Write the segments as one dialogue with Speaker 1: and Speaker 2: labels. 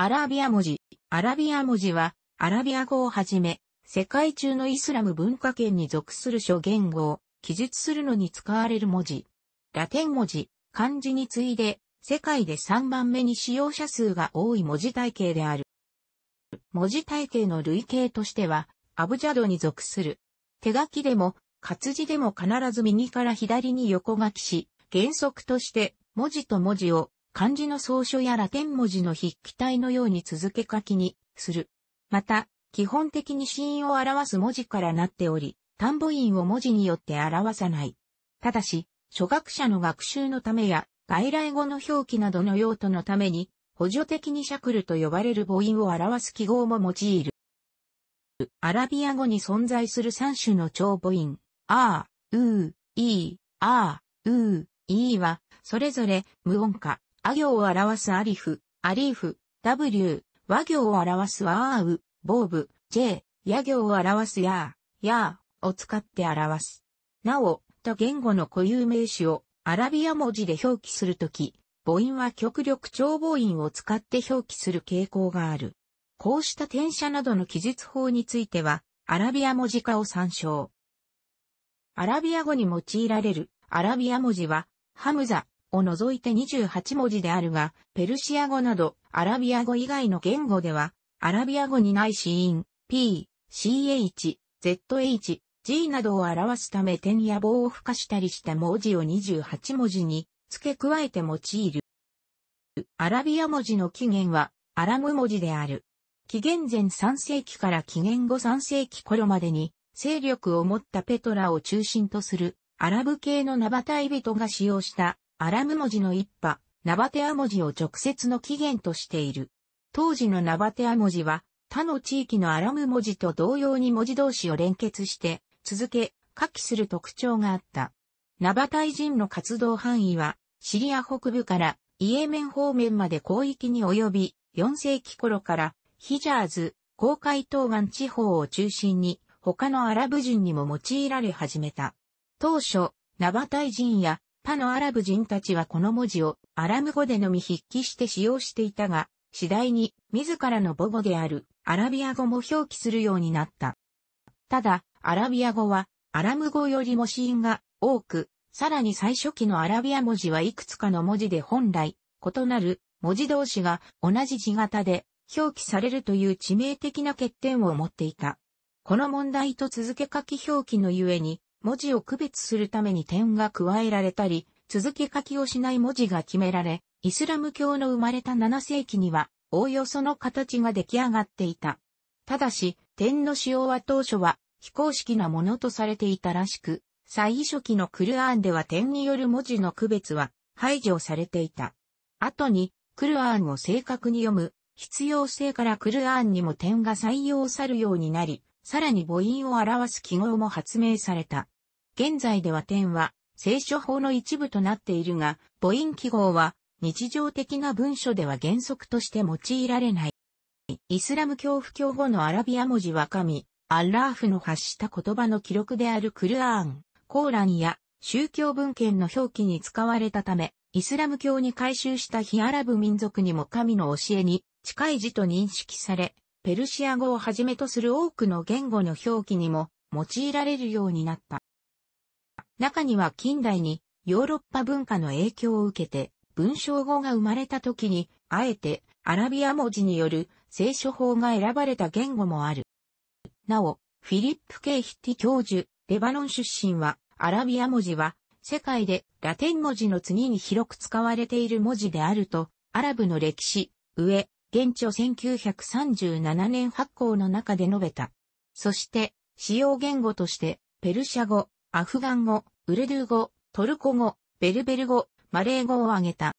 Speaker 1: アラビア文字。アラビア文字は、アラビア語をはじめ、世界中のイスラム文化圏に属する諸言語を記述するのに使われる文字。ラテン文字、漢字に次いで、世界で3番目に使用者数が多い文字体系である。文字体系の類型としては、アブジャドに属する。手書きでも、活字でも必ず右から左に横書きし、原則として文字と文字を漢字の草書やラテン文字の筆記体のように続け書きにする。また、基本的に死因を表す文字からなっており、単母音を文字によって表さない。ただし、初学者の学習のためや、外来語の表記などの用途のために、補助的にシャクルと呼ばれる母音を表す記号も用いる。アラビア語に存在する3種の長母音、あー、うー、いー、あー、うー、いーは、それぞれ無音化、あ行を表すアリフ、アリーフ、W、和行を表すワーウ、ボーブ、J、や行を表すヤー、ヤーを使って表す。なお、と言語の固有名詞をアラビア文字で表記するとき、母音は極力長母音を使って表記する傾向がある。こうした転写などの記述法については、アラビア文字化を参照。アラビア語に用いられるアラビア文字は、ハムザ、を除いて28文字であるが、ペルシア語などアラビア語以外の言語では、アラビア語にない子音、p、ch、zh、g などを表すため点や棒を付加したりした文字を28文字に付け加えて用いる。アラビア文字の起源はアラム文字である。紀元前3世紀から紀元後3世紀頃までに勢力を持ったペトラを中心とするアラブ系のナバタイ人が使用したアラム文字の一派、ナバテア文字を直接の起源としている。当時のナバテア文字は、他の地域のアラム文字と同様に文字同士を連結して、続け、下記する特徴があった。ナバタイ人の活動範囲は、シリア北部からイエメン方面まで広域に及び、4世紀頃からヒジャーズ、公海東岸地方を中心に、他のアラブ人にも用いられ始めた。当初、ナバタイ人や他のアラブ人たちはこの文字をアラム語でのみ筆記して使用していたが、次第に自らの母語であるアラビア語も表記するようになった。ただ、アラビア語はアラム語よりもーンが多く、さらに最初期のアラビア文字はいくつかの文字で本来異なる文字同士が同じ字型で表記されるという致命的な欠点を持っていた。この問題と続け書き表記のゆえに文字を区別するために点が加えられたり、続け書きをしない文字が決められ、イスラム教の生まれた7世紀には、おおよその形が出来上がっていた。ただし、点の使用は当初は非公式なものとされていたらしく、最初期のクルアーンでは点による文字の区別は排除されていた。後に、クルアーンを正確に読む必要性からクルアーンにも点が採用されるようになり、さらに母音を表す記号も発明された。現在では点は、聖書法の一部となっているが、母音記号は、日常的な文書では原則として用いられない。イスラム教布教後のアラビア文字は神、アッラーフの発した言葉の記録であるクルアーン、コーランや宗教文献の表記に使われたため、イスラム教に改宗した非アラブ民族にも神の教えに近い字と認識され、ペルシア語をはじめとする多くの言語の表記にも用いられるようになった。中には近代にヨーロッパ文化の影響を受けて文章語が生まれた時に、あえてアラビア文字による聖書法が選ばれた言語もある。なお、フィリップ・ケイヒッティ教授、レバノン出身は、アラビア文字は、世界でラテン文字の次に広く使われている文字であると、アラブの歴史、上、現著1937年発行の中で述べた。そして、使用言語として、ペルシャ語、アフガン語、ウルドゥー語、トルコ語、ベルベル語、マレー語を挙げた。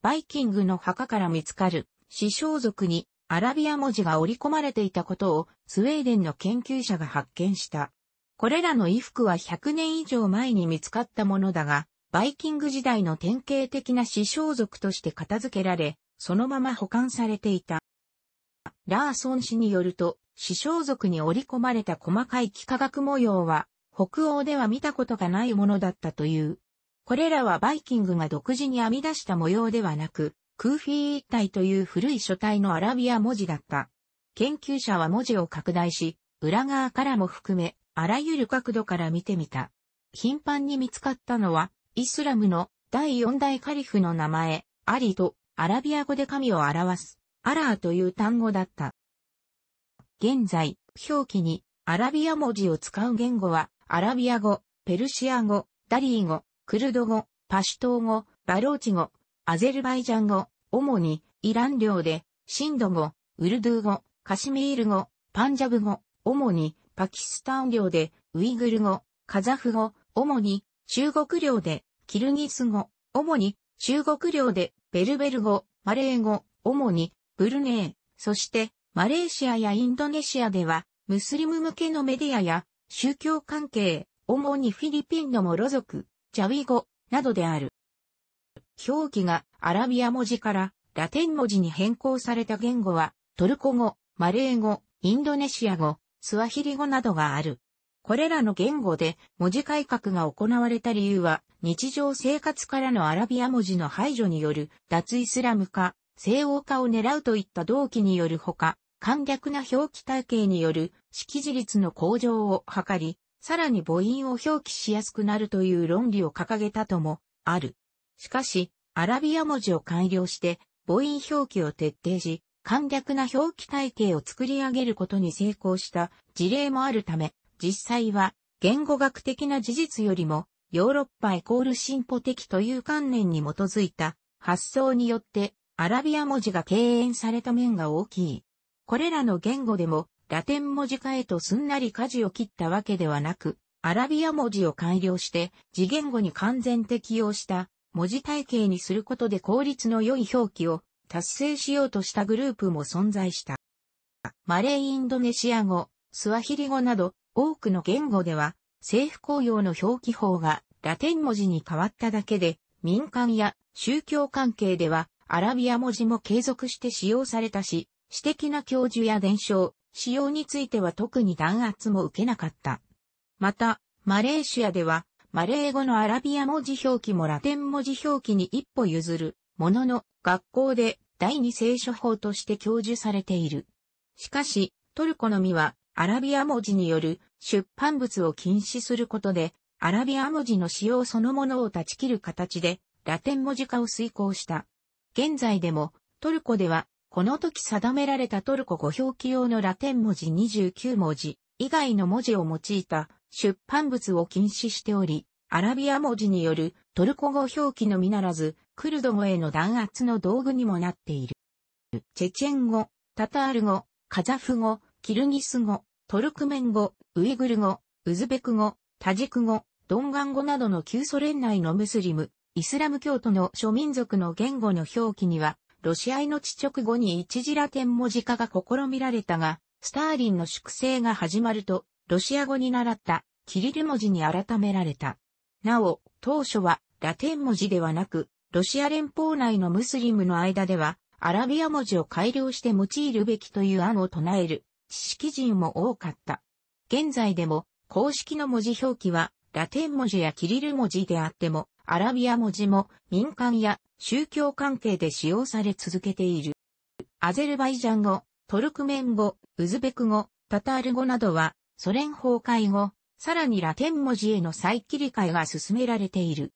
Speaker 1: バイキングの墓から見つかる、死傷族にアラビア文字が織り込まれていたことをスウェーデンの研究者が発見した。これらの衣服は100年以上前に見つかったものだが、バイキング時代の典型的な死傷族として片付けられ、そのまま保管されていた。ラーソン氏によると、死傷族に織り込まれた細かい幾何学模様は、北欧では見たことがないものだったという。これらはバイキングが独自に編み出した模様ではなく、クーフィー一体という古い書体のアラビア文字だった。研究者は文字を拡大し、裏側からも含め、あらゆる角度から見てみた。頻繁に見つかったのは、イスラムの第四代カリフの名前、アリとアラビア語で神を表す、アラーという単語だった。現在、表記にアラビア文字を使う言語は、アラビア語、ペルシア語、ダリー語、クルド語、パシュトー語、バローチ語、アゼルバイジャン語、主にイラン領で、シンド語、ウルドゥー語、カシミール語、パンジャブ語、主にパキスタン領で、ウイグル語、カザフ語、主に中国領で、キルギス語、主に中国領で、ベルベル語、マレー語、主にブルネー、そしてマレーシアやインドネシアでは、ムスリム向けのメディアや宗教関係、主にフィリピンのモロ族、ジャウィ語などである。表記がアラビア文字からラテン文字に変更された言語はトルコ語、マレー語、インドネシア語、スワヒリ語などがある。これらの言語で文字改革が行われた理由は、日常生活からのアラビア文字の排除による脱イスラム化、西欧化を狙うといった動機によるほか、簡略な表記体系による識字率の向上を図り、さらに母音を表記しやすくなるという論理を掲げたともある。しかし、アラビア文字を改良して母音表記を徹底し、簡略な表記体系を作り上げることに成功した事例もあるため、実際は言語学的な事実よりもヨーロッパイコール進歩的という観念に基づいた発想によってアラビア文字が敬遠された面が大きい。これらの言語でもラテン文字化へとすんなり舵を切ったわけではなく、アラビア文字を改良して次言語に完全適用した文字体系にすることで効率の良い表記を達成しようとしたグループも存在した。マレーインドネシア語、スワヒリ語など多くの言語では、政府公用の表記法がラテン文字に変わっただけで、民間や宗教関係ではアラビア文字も継続して使用されたし、私的な教授や伝承、使用については特に弾圧も受けなかった。また、マレーシアでは、マレー語のアラビア文字表記もラテン文字表記に一歩譲る、ものの、学校で第二聖書法として教授されている。しかし、トルコのみは、アラビア文字による出版物を禁止することで、アラビア文字の使用そのものを断ち切る形で、ラテン文字化を遂行した。現在でも、トルコでは、この時定められたトルコ語表記用のラテン文字29文字以外の文字を用いた出版物を禁止しており、アラビア文字によるトルコ語表記のみならず、クルド語への弾圧の道具にもなっている。チェチェン語、タタール語、カザフ語、キルギス語、トルクメン語、ウイグル語、ウズベク語、タジク語、ドンガン語などの旧ソ連内のムスリム、イスラム教徒の諸民族の言語の表記には、ロシアの地直後に一字ラテン文字化が試みられたが、スターリンの粛清が始まると、ロシア語に習ったキリル文字に改められた。なお、当初はラテン文字ではなく、ロシア連邦内のムスリムの間では、アラビア文字を改良して用いるべきという案を唱える知識人も多かった。現在でも公式の文字表記はラテン文字やキリル文字であってもアラビア文字も民間や宗教関係で使用され続けている。アゼルバイジャン語、トルクメン語、ウズベク語、タタール語などはソ連崩壊後、さらにラテン文字への再切り替えが進められている。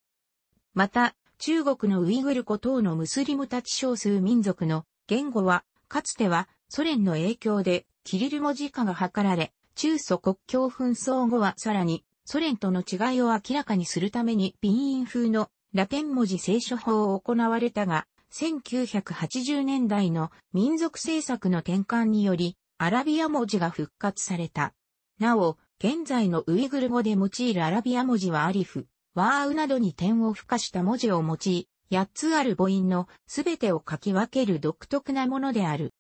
Speaker 1: また、中国のウイグル語等のムスリムたち少数民族の言語は、かつてはソ連の影響でキリル文字化が図られ、中ソ国境紛争後はさらにソ連との違いを明らかにするためにピンイン風のラテン文字聖書法を行われたが、1980年代の民族政策の転換により、アラビア文字が復活された。なお、現在のウイグル語で用いるアラビア文字はアリフ、ワーウなどに点を付加した文字を用い、8つある母音のすべてを書き分ける独特なものである。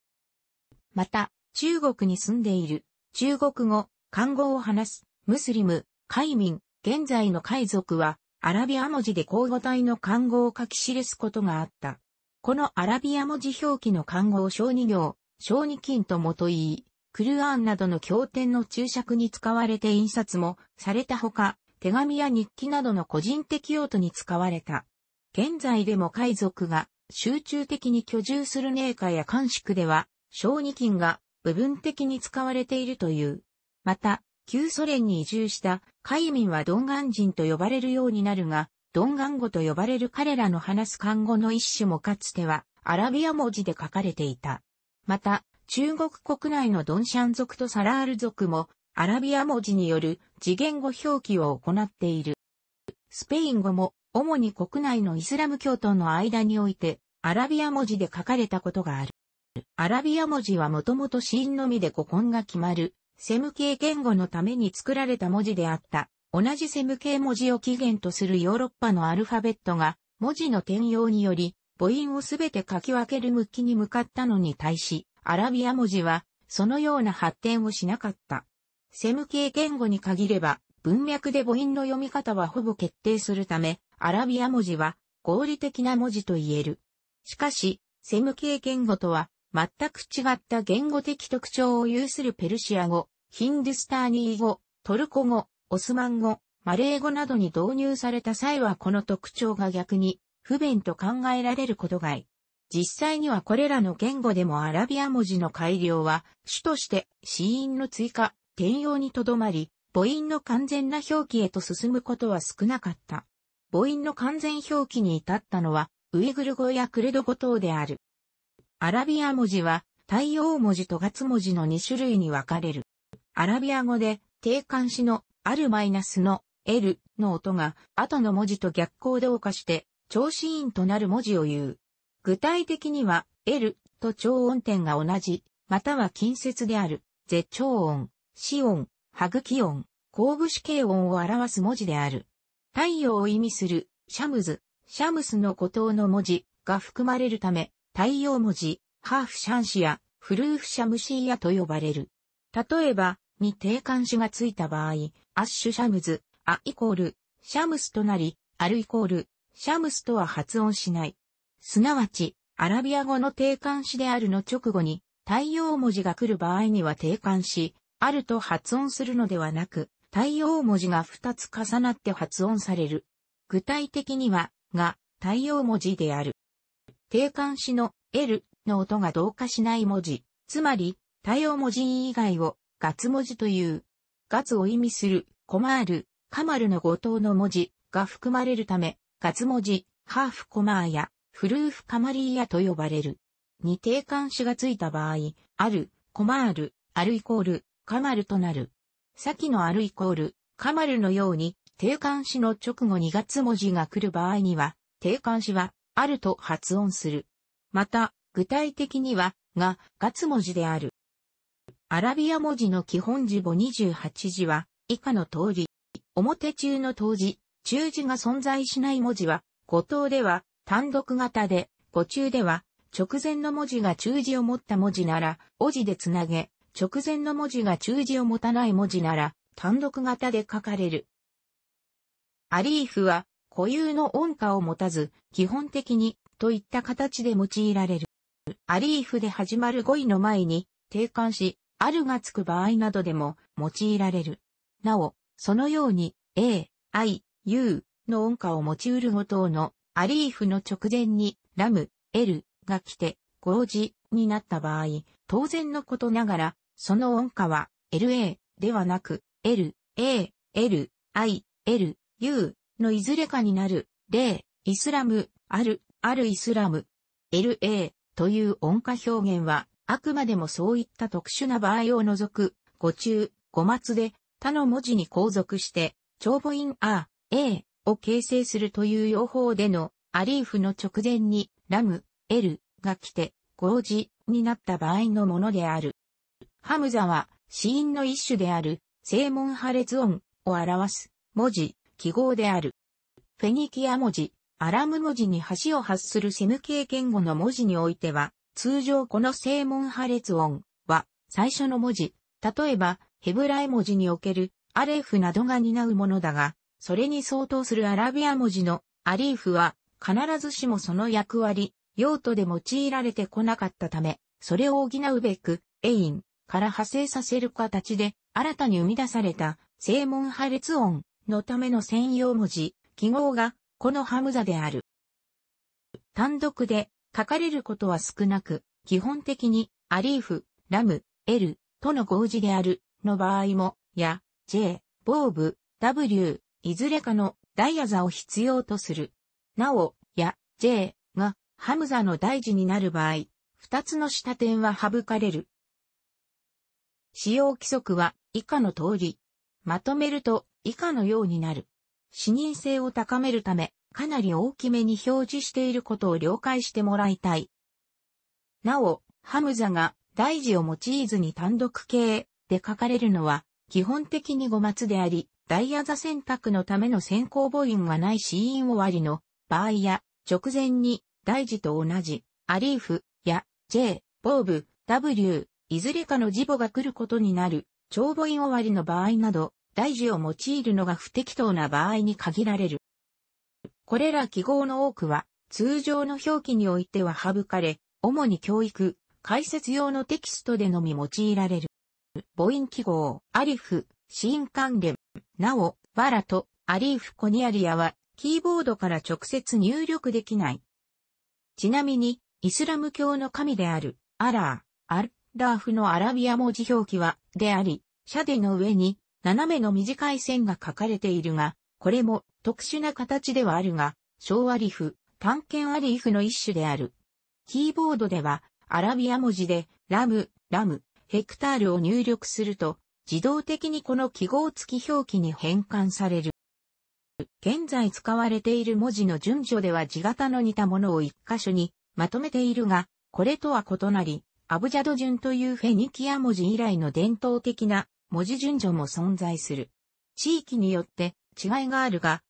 Speaker 1: また、中国に住んでいる、中国語、漢語を話す、ムスリム、海民、現在の海賊は、アラビア文字で交互体の漢語を書き記すことがあった。このアラビア文字表記の漢語を小二行、小二金ともと言い、クルアンなどの経典の注釈に使われて印刷もされたほか、手紙や日記などの個人的用途に使われた。現在でも海賊が集中的に居住する寧夏や官宿では、小二金が部分的に使われているという。また、旧ソ連に移住した海民はドンガン人と呼ばれるようになるが、ドンガン語と呼ばれる彼らの話す漢語の一種もかつてはアラビア文字で書かれていた。また、中国国内のドンシャン族とサラール族もアラビア文字による次元語表記を行っている。スペイン語も主に国内のイスラム教徒の間においてアラビア文字で書かれたことがある。アラビア文字はもともとーンのみで古今が決まる、セム系言語のために作られた文字であった。同じセム系文字を起源とするヨーロッパのアルファベットが、文字の転用により、母音をすべて書き分ける向きに向かったのに対し、アラビア文字は、そのような発展をしなかった。セム系言語に限れば、文脈で母音の読み方はほぼ決定するため、アラビア文字は合理的な文字と言える。しかし、セム系言語とは全く違った言語的特徴を有するペルシア語、ヒンドゥスターニー語、トルコ語、オスマン語、マレー語などに導入された際はこの特徴が逆に不便と考えられることがい。実際にはこれらの言語でもアラビア文字の改良は主として死因の追加、転用にとどまり、母音の完全な表記へと進むことは少なかった。母音の完全表記に至ったのはウイグル語やクルド語等である。アラビア文字は、対応文字と月文字の2種類に分かれる。アラビア語で、定冠詞の、あるマイナスの、L の音が、後の文字と逆行動化して、調子音となる文字を言う。具体的には、L と超音点が同じ、または近接である、絶調音、死音、歯茎音、後部死形音を表す文字である。太陽を意味する、シャムズ、シャムスの孤島の文字が含まれるため、太陽文字、ハーフシャンシア、フルーフシャムシーアと呼ばれる。例えば、に定冠詞がついた場合、アッシュシャムズ、アイコール、シャムスとなり、アルイコール、シャムスとは発音しない。すなわち、アラビア語の定冠詞であるの直後に、太陽文字が来る場合には定冠詞、あると発音するのではなく、太陽文字が二つ重なって発音される。具体的には、が、太陽文字である。定冠詞の L の音が同化しない文字、つまり、多様文字以外をガツ文字という、ガツを意味するコマール、カマルの語頭の文字が含まれるため、ガツ文字、ハーフコマーや、フルーフカマリーヤと呼ばれる。に定冠詞がついた場合、ある、コマール、あるイコール、カマルとなる。先のあるイコール、カマルのように、定冠詞の直後にガツ文字が来る場合には、定冠詞はあると発音する。また、具体的には、が、ガツ文字である。アラビア文字の基本字母28字は、以下の通り、表中の当字、中字が存在しない文字は、五等では単独型で、五中では直前の文字が中字を持った文字なら、お字でつなげ、直前の文字が中字を持たない文字なら、単独型で書かれる。アリーフは、固有の音歌を持たず、基本的に、といった形で用いられる。アリーフで始まる語彙の前に、定冠し、あるがつく場合などでも用いられる。なお、そのように、a, i, u の音歌を用いる語等のアリーフの直前にラム、l が来て、合字になった場合、当然のことながら、その音歌は la ではなく、l, a, l, i, l, u のいずれかになる、例、イスラム、ある、あるイスラム、LA という音化表現は、あくまでもそういった特殊な場合を除く、語中、語末で、他の文字に後続して、長母音 A、A を形成するという用法での、アリーフの直前に、ラム、L が来て、合字になった場合のものである。ハムザは、子音の一種である、正門破裂音を表す、文字、記号である。フェニキア文字、アラム文字に橋を発するセム系言語の文字においては、通常この正門破裂音は最初の文字、例えばヘブライ文字におけるアレフなどが担うものだが、それに相当するアラビア文字のアリーフは必ずしもその役割、用途で用いられてこなかったため、それを補うべく、エインから派生させる形で新たに生み出された正門破裂音のための専用文字、記号が、このハムザである。単独で書かれることは少なく、基本的に、アリーフ、ラム、エル、との合字である、の場合も、や、J、ボーブ、W、いずれかのダイヤ座を必要とする。なお、や、J がハムザの大事になる場合、二つの下点は省かれる。使用規則は以下の通り。まとめると、以下のようになる。視認性を高めるため、かなり大きめに表示していることを了解してもらいたい。なお、ハムザが大事を用いずに単独形で書かれるのは、基本的に語末であり、ダイヤ座選択のための先行母音がない死因終わりの場合や、直前に大事と同じ、アリーフや J、ボーブ、W、いずれかの字母が来ることになる、長母音終わりの場合など、大事を用いるのが不適当な場合に限られる。これら記号の多くは、通常の表記においては省かれ、主に教育、解説用のテキストでのみ用いられる。母音記号、アリフ、シーン関連、なお、バラと、アリーフコニアリアは、キーボードから直接入力できない。ちなみに、イスラム教の神である、アラー、アル、ラーフのアラビア文字表記は、であり、シャデの上に、斜めの短い線が書かれているが、これも特殊な形ではあるが、小アリフ、探剣アリフの一種である。キーボードでは、アラビア文字で、ラム、ラム、ヘクタールを入力すると、自動的にこの記号付き表記に変換される。現在使われている文字の順序では字型の似たものを一箇所にまとめているが、これとは異なり、アブジャド順というフェニキア文字以来の伝統的な文字順序も存在する。地域によって違いがあるが、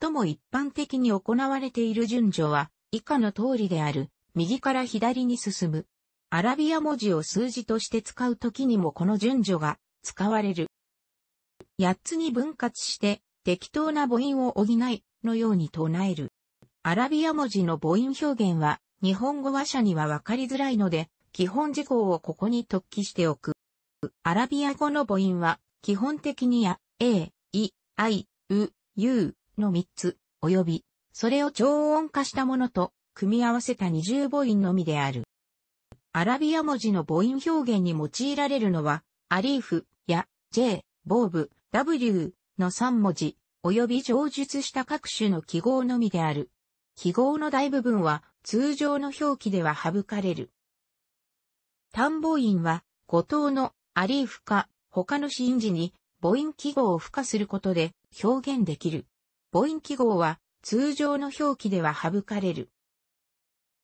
Speaker 1: 最も一般的に行われている順序は、以下の通りである、右から左に進む。アラビア文字を数字として使うときにもこの順序が使われる。8つに分割して適当な母音を補いのように唱える。アラビア文字の母音表現は日本語話者にはわかりづらいので基本事項をここに突起しておく。アラビア語の母音は、基本的にや、え、い、あい、う、うの3つ、及び、それを超音化したものと、組み合わせた二重母音のみである。アラビア文字の母音表現に用いられるのは、アリーフ、や、J、ボーブ、W の3文字、及び上述した各種の記号のみである。記号の大部分は通常の表記では省かれる。単母音は、五等のアリーフか、他の真字に母音記号を付加することで表現できる。母音記号は通常の表記では省かれる。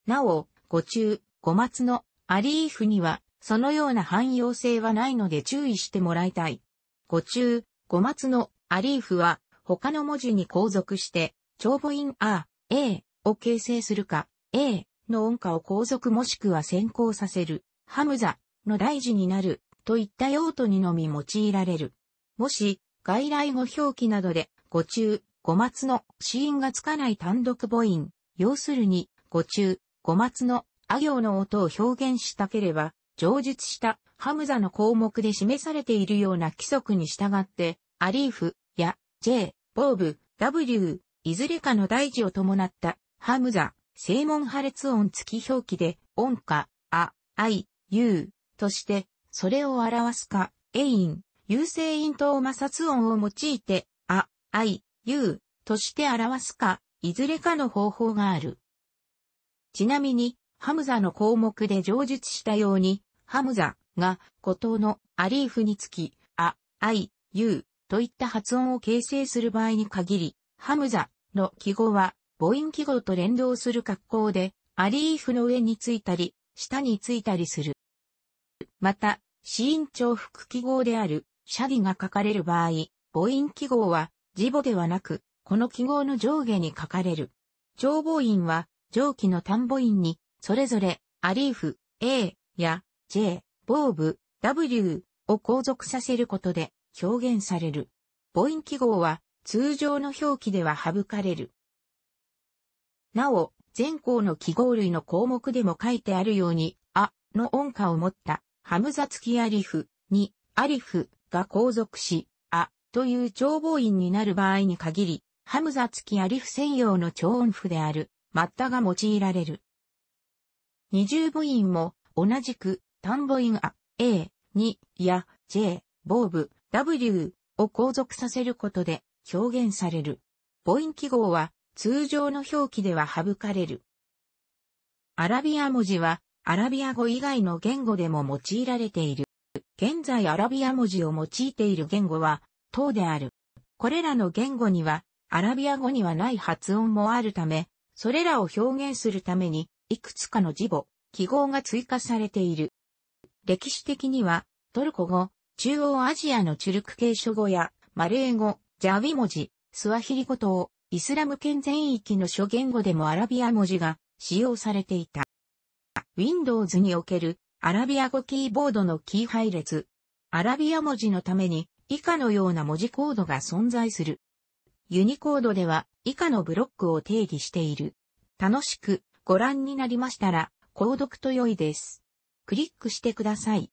Speaker 1: なお、語中、語末のアリーフにはそのような汎用性はないので注意してもらいたい。語中、語末のアリーフは他の文字に後続して長母音 a、a を形成するか、a の音化を後続もしくは先行させる、ハムザの大事になるといった用途にのみ用いられる。もし、外来語表記などで、語中、語末の死因がつかない単独母音、要するに、語中、語末のあ行の音を表現したければ、上述したハムザの項目で示されているような規則に従って、アリーフや J、ボーブ、W、いずれかの大事を伴ったハムザ、正門破裂音付き表記で、音か、あ、I、U としてそれを表すか、エイン、有声咽頭摩擦音を用いて、あ、あい、ゆう、として表すか、いずれかの方法がある。ちなみに、ハムザの項目で上述したように、ハムザが、古頭のアリーフにつき、あ、あい、ゆう、といった発音を形成する場合に限り、ハムザの記号は、母音記号と連動する格好で、アリーフの上についたり、下についたりする。また、子音重複記号である、シャギが書かれる場合、母音記号は、字母ではなく、この記号の上下に書かれる。長母音は、上記の単母音に、それぞれ、アリーフ、A や J、ボーブ、W を後続させることで表現される。母音記号は通常の表記では省かれる。なお、前項の記号類の項目でも書いてあるように、あの音化を持ったハムザ付きアリフにアリフが後続し、あという長母音になる場合に限り、ハムザ付きアリフ専用の長音符である、マッタが用いられる。二重母音も同じく単母音あ、A、に、や、J、ボーブ、W を後続させることで表現される。母音記号は通常の表記では省かれる。アラビア文字はアラビア語以外の言語でも用いられている。現在アラビア文字を用いている言語は、等である。これらの言語には、アラビア語にはない発音もあるため、それらを表現するために、いくつかの字母、記号が追加されている。歴史的には、トルコ語、中央アジアのチュルク系諸語や、マレー語、ジャビ文字、スワヒリ語等、イスラム圏全域の諸言語でもアラビア文字が使用されていた。Windows におけるアラビア語キーボードのキー配列。アラビア文字のために以下のような文字コードが存在する。ユニコードでは以下のブロックを定義している。楽しくご覧になりましたら、購読と良いです。クリックしてください。